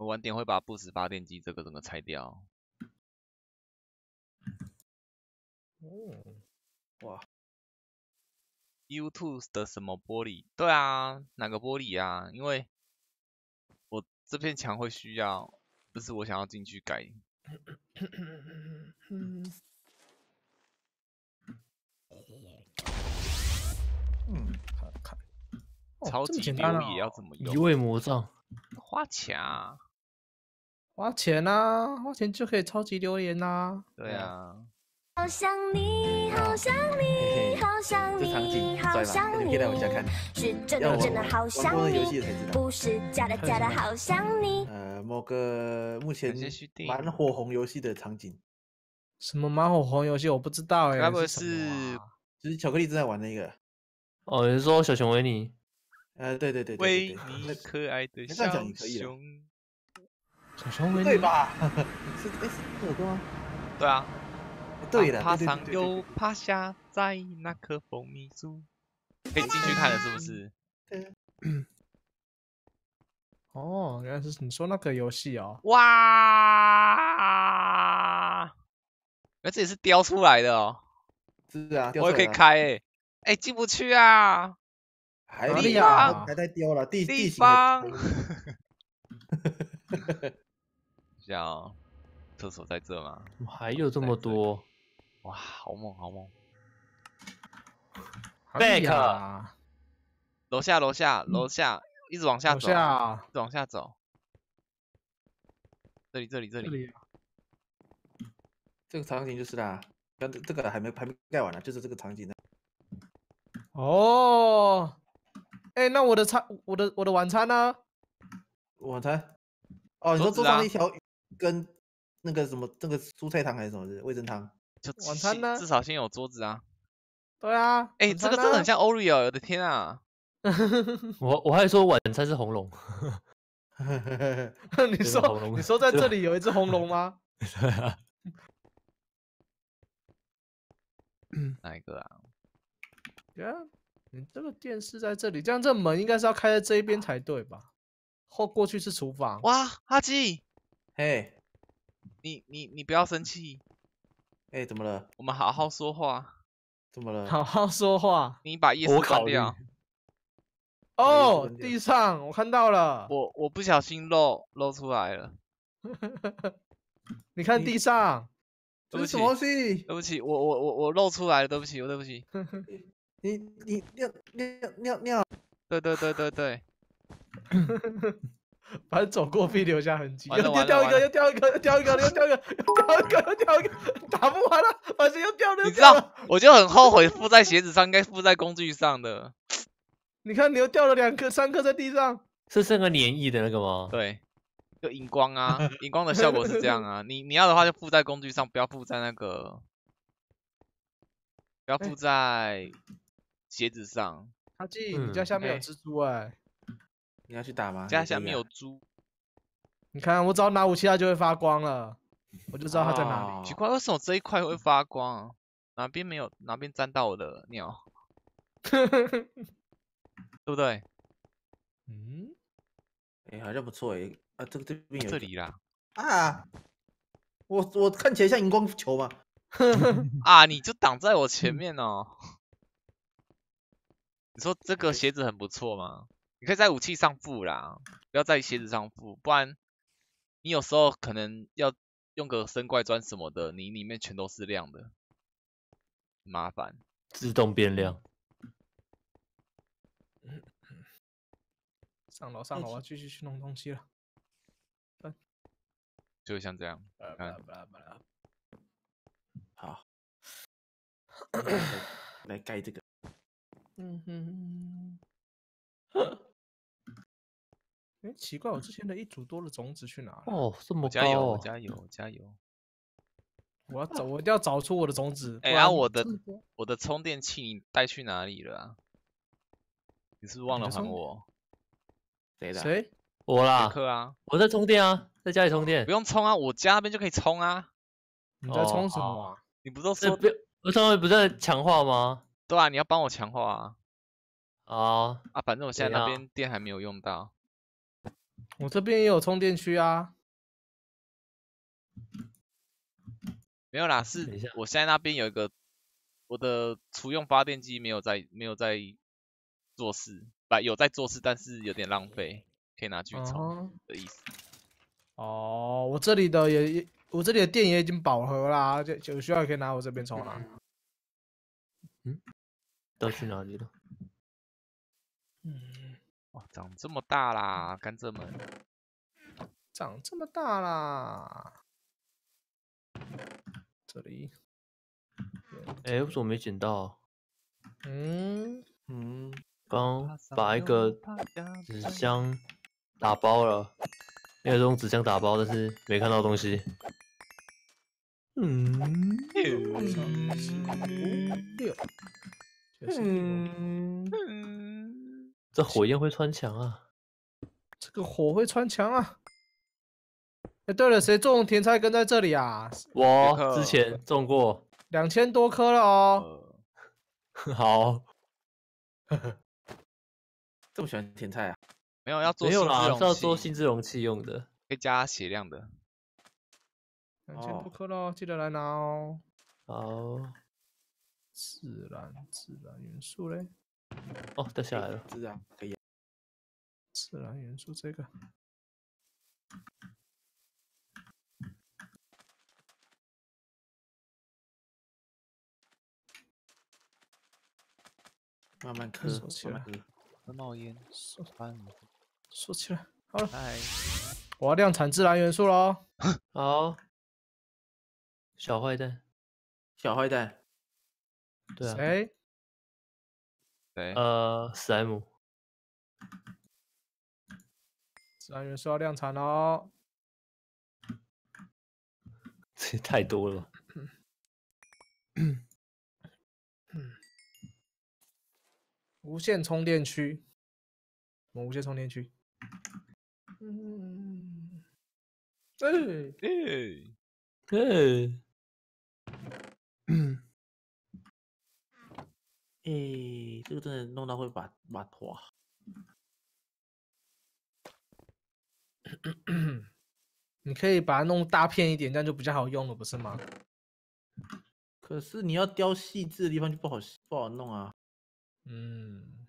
我晚点会把布死发电机这个整个拆掉。哇，YouTube 的什么玻璃？对啊，哪个玻璃啊？因为，我这片墙会需要，不是我想要进去改。嗯，看看，超级玻璃要怎么？一位魔杖，花钱啊。花钱呐，花钱就可以超级留言呐。对啊。好想你，好想你，好想你，好想你。是真，的真的好想你，不是假的，假的好想你。呃，某个目前玩火红游戏的场景。什么玩火红游戏？我不知道哎。那不是，就是巧克力正在玩那个。哦，你是说小熊维尼？呃，对对对对对。维尼，可爱的小熊。小熊维尼对吧？是这 S 四吗？对啊，对的。爬上又爬下，在那棵蜂蜜树。可以进去看了，是不是？哦，原来是你说那个游戏哦。哇！哎，这里是雕出来的哦。是啊，我也可以开哎。哎，进不去啊。还厉害还在雕了地地方。这样，厕所在这吗？还有这么多，哇，好猛，好猛！Back，楼下，楼下，楼下，一直往下走，一直往下走，这里，这里，这里，这个场景就是啦。这这个还没拍盖完了，就是这个场景的。哦，哎，那我的餐，我的我的晚餐呢？晚餐？哦，你说桌上一条。跟那个什么，那个蔬菜汤还是什么的，味增汤。晚餐呢？至少先有桌子啊。对啊，哎，这个真的很像 Oreo，我的天啊！我我还说晚餐是红龙。你说，你说在这里 有一只红龙吗？哪一个啊？对啊，你这个电视在这里，这样这门应该是要开在这一边才对吧？或过去是厨房。哇，阿基。哎，你你你不要生气！哎，怎么了？我们好好说话。怎么了？好好说话。你把意思卡掉。哦，地上我看到了。我我不小心漏漏出来了。你看地上，这是什么东西？对不起，我我我我漏出来了，对不起，我对不起。你你尿尿尿尿。对对对对对。反正走过必留下痕迹。又掉一个，又掉一个，又掉一个，又掉一个，又掉一个，又掉一个，打不完了，反正又掉了。你知道，我就很后悔附在鞋子上，应该附在工具上的。你看，你又掉了两颗、三颗在地上。是剩个粘液的那个吗？对，就荧光啊，荧光的效果是这样啊。你你要的话，就附在工具上，不要附在那个，不要附在鞋子上。阿进，你家下面有蜘蛛哎。你要去打吗？家下面有猪。你看，我只要拿武器，它就会发光了，我就知道它在哪里。奇怪，为什么这一块会发光？哪边没有？哪边沾到我的尿？对不对？嗯，哎，好像不错哎。啊，这个这边有这里啦。啊！我我看起来像荧光球吗？啊！你就挡在我前 面哦。你说这个鞋子很不错吗？你可以在武器上附啦，不要在鞋子上附，不然你有时候可能要用个升怪砖什么的，你里面全都是亮的，麻烦。自动变亮。上楼，上楼，我要继续去弄东西了。就像这样。好，来盖这个。嗯哼。哎，奇怪，我之前的一组多的种子去哪？哦，这么加油，加油，加油！我要找，我一定要找出我的种子。哎呀，我的我的充电器你带去哪里了啊？你是不是忘了还我？谁的？谁？我啦。克啊，我在充电啊，在家里充电。不用充啊，我家那边就可以充啊。你在充什么？你不都？说不，我上面不是在强化吗？对啊，你要帮我强化啊。啊啊，反正我现在那边电还没有用到。我这边也有充电区啊，没有啦，是我现在那边有一个我的厨用发电机没有在没有在做事，不有在做事，但是有点浪费，可以拿去充的意思。哦，我这里的也也我这里的电也已经饱和啦，就就有需要可以拿我这边充啦。嗯，都去哪里了？嗯。长这么大啦，甘蔗们！长这么大啦！这里，哎，为什么没捡到？嗯嗯，刚把一个纸箱打包了，也是用纸箱打包，但是没看到东西。嗯，六，嗯，嗯。这火焰会穿墙啊！这个火会穿墙啊！哎，对了，谁种甜菜根在这里啊？我之前种过两千多颗了哦。好，这么喜欢甜菜啊？没有要没有啦，是要做心质容器用的，可以加血量的。两千多棵喽，记得来拿哦。好，自然自然元素嘞。哦，掉下来了。自然，可以。自然元素这个，慢慢克，克起来。它冒烟，说起来好了。哎，我要量产自然元素喽！好，小坏蛋，小坏蛋。对啊。谁？呃，姆。M，三姆是要量产哦。这太多了，无线充电区，无线充电区，嗯，哎，哎，哎，嗯。哎，这个真的弄到会把把啊。你可以把它弄大片一点，这样就比较好用了，不是吗？可是你要雕细致的地方就不好不好弄啊。嗯。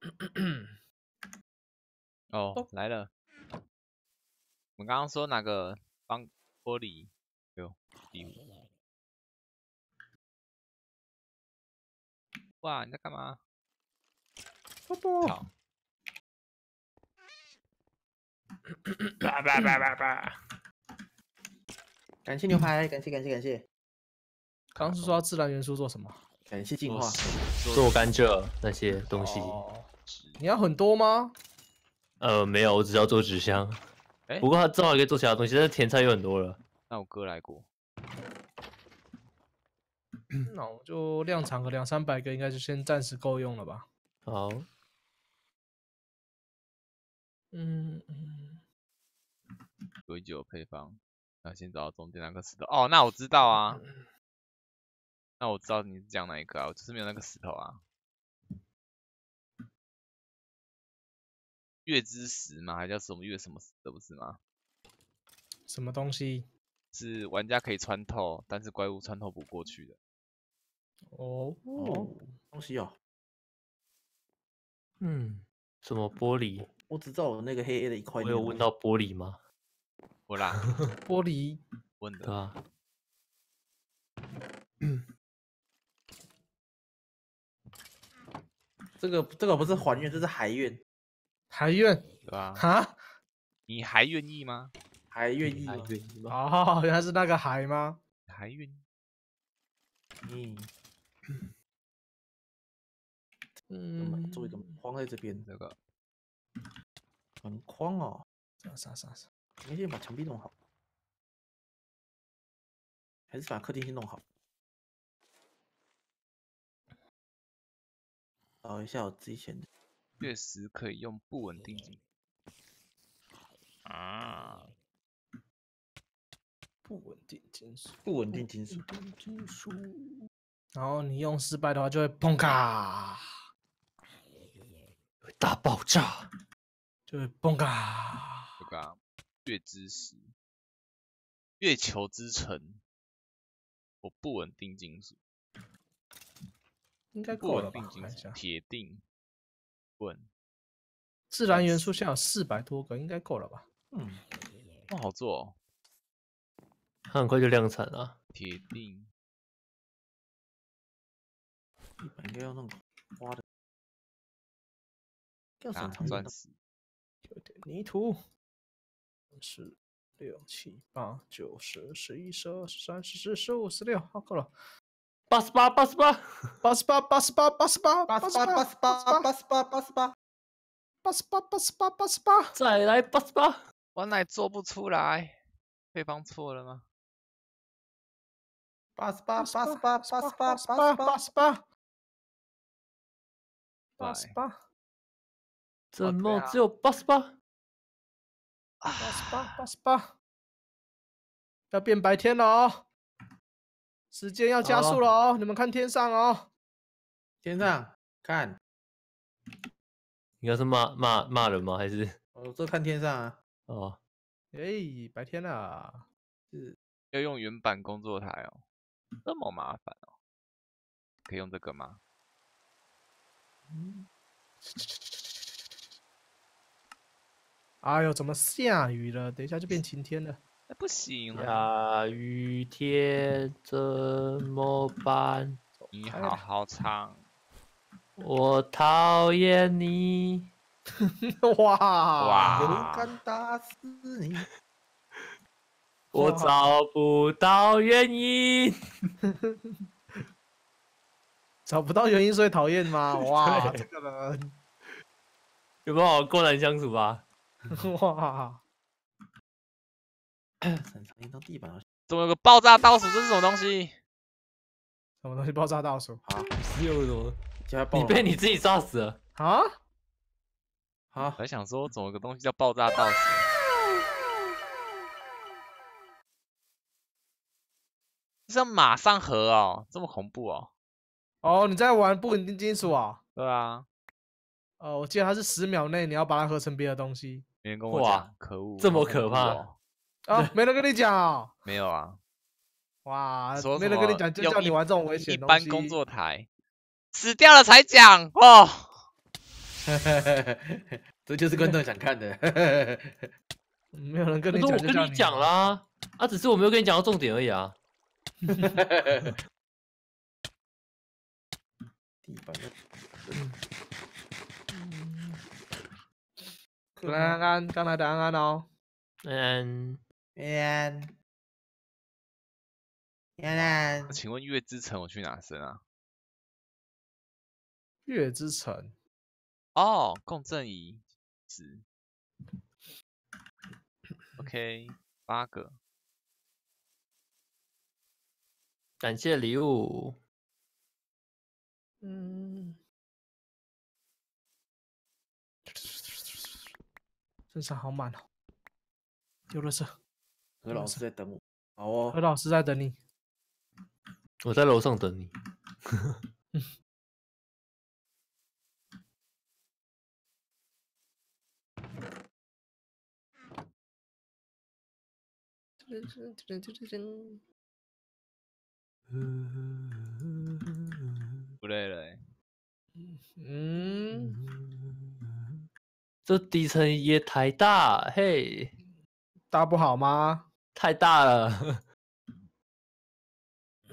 哦，来了。我刚刚说哪个？放玻璃，有第五。哇，你在干嘛？拜拜。感谢牛排，感谢感谢感谢。刚是说自然元素做什么？感谢进化，做甘蔗那些东西。你要很多吗？呃，没有，我只要做纸箱。哎，不过他正好可以做其他东西，但是甜菜有很多了。那我哥来过，那我就量产个两三百个，应该就先暂时够用了吧。好。嗯。有一就配方，那先找到中间那个石头。哦，那我知道啊。那我知道你是讲哪一个啊？我就是没有那个石头啊。月之石吗？还叫什么月什么石的不是吗？什么东西是玩家可以穿透，但是怪物穿透不过去的？哦，哦东西哦，嗯，什么玻璃？我只知道那个黑黑的一块。我有问到玻璃吗？不啦，玻璃。问的。啊。嗯。这个这个不是环月，这是海月。还愿对吧？哈？你还愿意吗？还愿意吗？哦，原来是那个海吗？还愿。意？嗯 嗯。做一个框在这边。这个。门框哦。啥啥啥啥？我们先把墙壁弄好。还是把客厅先弄好。找一下我自己选的。月食可以用不稳定金啊，不稳定金属，不稳定金属，然后你用失败的话就会砰卡，会大爆炸，就会砰卡。崩卡，月之石，月球之城，我不稳定金属，应该不了定金铁定。滚！自然元素现有四百多个，应该够了吧？嗯，不好做，哦，很快就量产了。铁定，一百应该要弄花的，要什么？钻石？有点泥土。十、六、七、八、九十、十一、十二、十三、十四、十五、十六，好够了。八十八，八十八，八十八，八十八，八十八，八十八，八十八，八十八，八十八，八十八，八十八，再来八十八，我奶做不出来，配方错了吗？八十八，八十八，八十八，八十八八十八，八十八，怎么只有八十八？八十八，八十八，要变白天了啊！时间要加速了哦，你们看天上哦，天上看，你那是骂骂骂人吗？还是我这看天上啊？哦？哎，白天啦，是要用原版工作台哦，这么麻烦哦，可以用这个吗？嗯，哎呦，怎么下雨了？等一下就变晴天了。不行下雨天怎么办？你好好唱。我讨厌你。哇！哇！敢打死你！我找不到原因。找不到原因所以讨厌吗？哇，这个人有没有过难相处吧？哇！很常见，到地板怎么有个爆炸倒数？这是什么东西？什么东西爆炸倒数？好，十六怎叫你被你自己炸死了。啊？啊！还想说，怎么个东西叫爆炸倒数？像马上合哦，这么恐怖哦。哦，你在玩不稳定金属啊？对啊。哦，我记得它是十秒内你要把它合成别的东西。没人跟我讲。哇，可恶！这么可怕。啊！没人跟你讲，没有啊！哇，没人跟你讲，就叫你玩这种危险东西。搬工作台，死掉了才讲哦。这就是观众想看的。没有人跟你讲，我跟你讲啦。啊，只是我没有跟你讲到重点而已啊。地板。刚刚才讲啊，喏，嗯。天，天！请问月之城我去哪升啊？月之城，哦，共振仪值，OK，八个，感谢礼物，嗯，身上好满哦，丢了这。何老师在等我。好哦，何老师在等你。我在楼上等你。不累了。嗯，这底层也太大，嘿，大不好吗？太大了，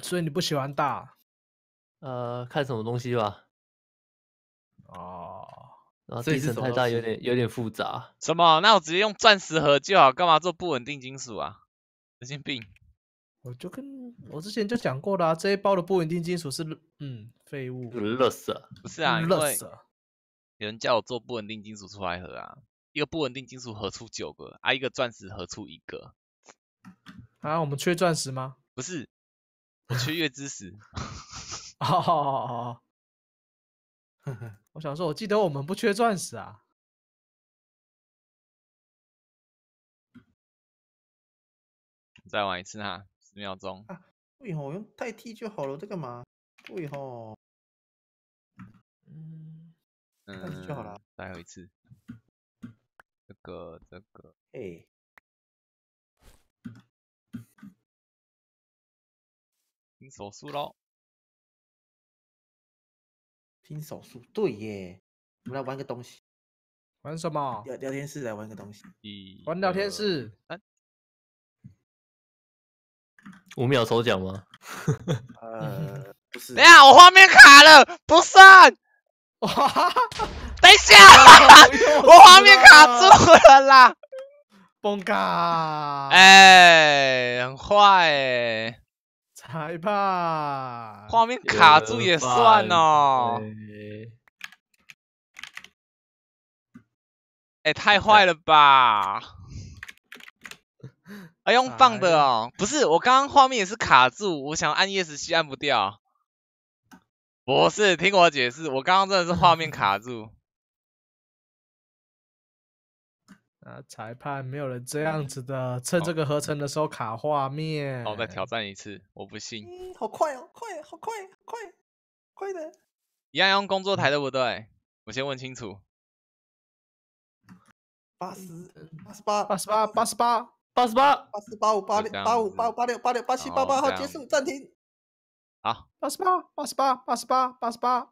所以你不喜欢大？呃，看什么东西吧。哦，然后地层太大，有点有点复杂。什么？那我直接用钻石盒就好，干嘛做不稳定金属啊？神经病！我就跟我之前就讲过的啊，这一包的不稳定金属是嗯废物。垃圾。不是啊，因为有人叫我做不稳定金属出来喝啊，一个不稳定金属合出九个，啊，一个钻石合出一个。啊，我们缺钻石吗？不是，我缺月之石。好好好 我想说，我记得我们不缺钻石啊。再玩一次哈，十秒钟。啊，对吼，用代替就好了，这干嘛？对吼，嗯，代替就好了。再有一次，这个这个，哎。拼手速喽！拼手速，对耶，我们来玩个东西，玩什么？聊聊天室来玩个东西，玩聊天室，五秒抽奖吗？呃，不是。等下，我画面卡了，不算。哇哈哈！下，我画面卡住了啦，崩嘎！哎，很坏。害怕，画面卡住也算哦。哎，太坏了吧！哎，用棒的哦，不是，我刚刚画面也是卡住，我想按 Yes 西按不掉。不是，听我解释，我刚刚真的是画面卡住。啊！裁判没有人这样子的，趁这个合成的时候卡画面。好，再挑战一次，我不信。嗯，好快哦，快，好快，快，快的。一样用工作台对不对？我先问清楚。八十八十八八十八八十八八十八八十八五八六八五八五八六八六八七八八号结束暂停。好，八十八八十八八十八八十八。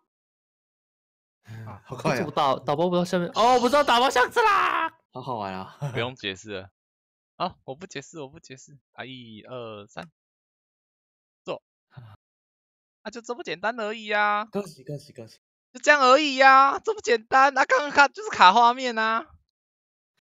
啊，好快呀！打打包不到下面哦，不知道打包箱子啦。好好玩啊！不用 解释了。好，我不解释，我不解释。啊，一二三，坐。啊，就这么简单而已呀！恭喜，恭喜，恭喜！就这样而已呀，这么简单啊？刚刚卡就是卡画面呐。